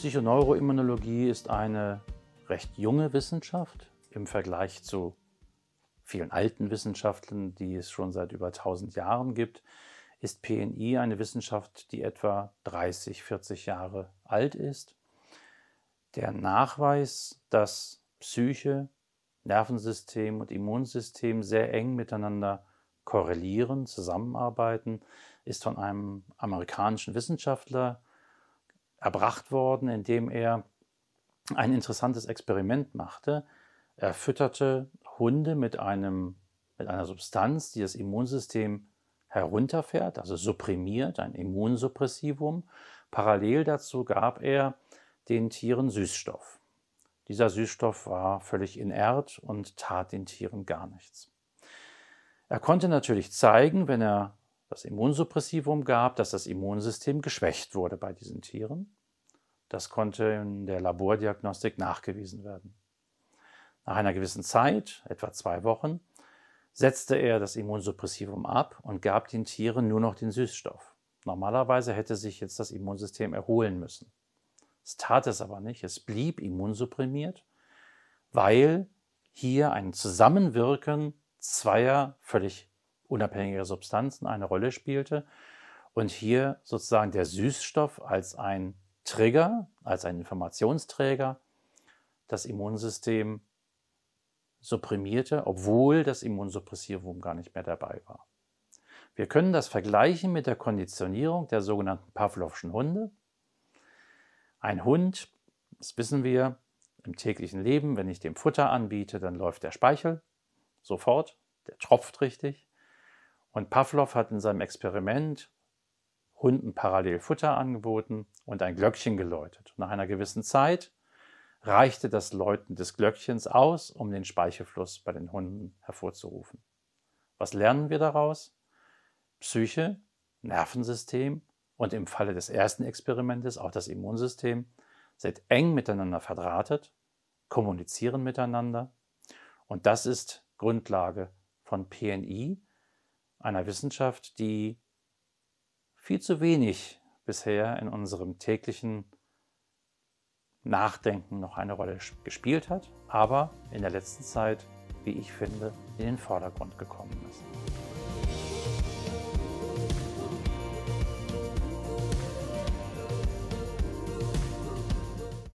Psychoneuroimmunologie ist eine recht junge Wissenschaft im Vergleich zu vielen alten Wissenschaften, die es schon seit über 1000 Jahren gibt, ist PNI eine Wissenschaft, die etwa 30, 40 Jahre alt ist. Der Nachweis, dass Psyche, Nervensystem und Immunsystem sehr eng miteinander korrelieren, zusammenarbeiten, ist von einem amerikanischen Wissenschaftler erbracht worden, indem er ein interessantes Experiment machte. Er fütterte Hunde mit, einem, mit einer Substanz, die das Immunsystem herunterfährt, also supprimiert, ein Immunsuppressivum. Parallel dazu gab er den Tieren Süßstoff. Dieser Süßstoff war völlig inert und tat den Tieren gar nichts. Er konnte natürlich zeigen, wenn er das Immunsuppressivum gab, dass das Immunsystem geschwächt wurde bei diesen Tieren. Das konnte in der Labordiagnostik nachgewiesen werden. Nach einer gewissen Zeit, etwa zwei Wochen, setzte er das Immunsuppressivum ab und gab den Tieren nur noch den Süßstoff. Normalerweise hätte sich jetzt das Immunsystem erholen müssen. Es tat es aber nicht, es blieb immunsupprimiert, weil hier ein Zusammenwirken zweier völlig unabhängiger Substanzen eine Rolle spielte. Und hier sozusagen der Süßstoff als ein Trigger, als ein Informationsträger, das Immunsystem supprimierte, obwohl das Immunsuppressivum gar nicht mehr dabei war. Wir können das vergleichen mit der Konditionierung der sogenannten Pavlovschen Hunde. Ein Hund, das wissen wir im täglichen Leben, wenn ich dem Futter anbiete, dann läuft der Speichel sofort, der tropft richtig. Und Pavlov hat in seinem Experiment Hunden parallel Futter angeboten und ein Glöckchen geläutet. Nach einer gewissen Zeit reichte das Läuten des Glöckchens aus, um den Speichelfluss bei den Hunden hervorzurufen. Was lernen wir daraus? Psyche, Nervensystem und im Falle des ersten Experimentes auch das Immunsystem sind eng miteinander verdrahtet, kommunizieren miteinander und das ist Grundlage von PNI, einer Wissenschaft, die viel zu wenig bisher in unserem täglichen Nachdenken noch eine Rolle gespielt hat, aber in der letzten Zeit, wie ich finde, in den Vordergrund gekommen ist.